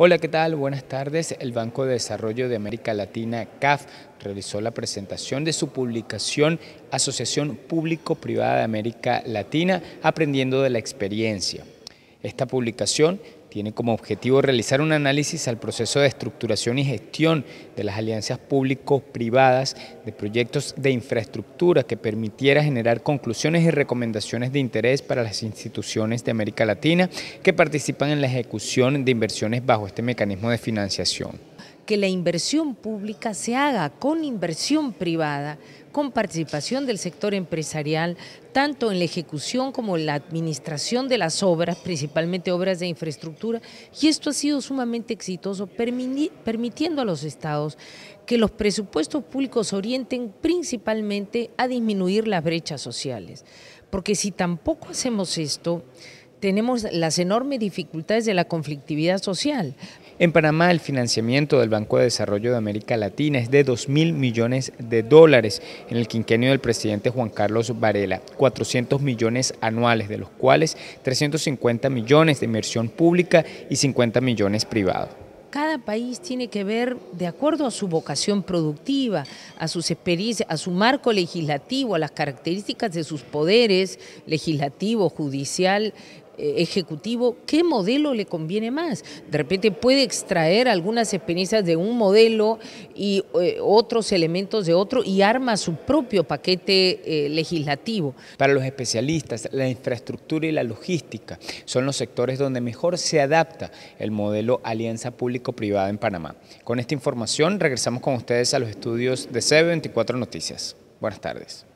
Hola, ¿qué tal? Buenas tardes. El Banco de Desarrollo de América Latina, CAF, realizó la presentación de su publicación Asociación Público-Privada de América Latina, aprendiendo de la experiencia. Esta publicación tiene como objetivo realizar un análisis al proceso de estructuración y gestión de las alianzas público-privadas de proyectos de infraestructura que permitiera generar conclusiones y recomendaciones de interés para las instituciones de América Latina que participan en la ejecución de inversiones bajo este mecanismo de financiación que la inversión pública se haga con inversión privada, con participación del sector empresarial, tanto en la ejecución como en la administración de las obras, principalmente obras de infraestructura, y esto ha sido sumamente exitoso, permitiendo a los estados que los presupuestos públicos orienten principalmente a disminuir las brechas sociales. Porque si tampoco hacemos esto, tenemos las enormes dificultades de la conflictividad social, en Panamá el financiamiento del Banco de Desarrollo de América Latina es de 2 mil millones de dólares en el quinquenio del presidente Juan Carlos Varela, 400 millones anuales, de los cuales 350 millones de inversión pública y 50 millones privados cada país tiene que ver de acuerdo a su vocación productiva, a sus experiencias, a su marco legislativo, a las características de sus poderes legislativo, judicial, eh, ejecutivo qué modelo le conviene más. De repente puede extraer algunas experiencias de un modelo y eh, otros elementos de otro y arma su propio paquete eh, legislativo. Para los especialistas, la infraestructura y la logística son los sectores donde mejor se adapta el modelo alianza público-privada en Panamá. Con esta información regresamos con ustedes a los estudios de C24 Noticias. Buenas tardes.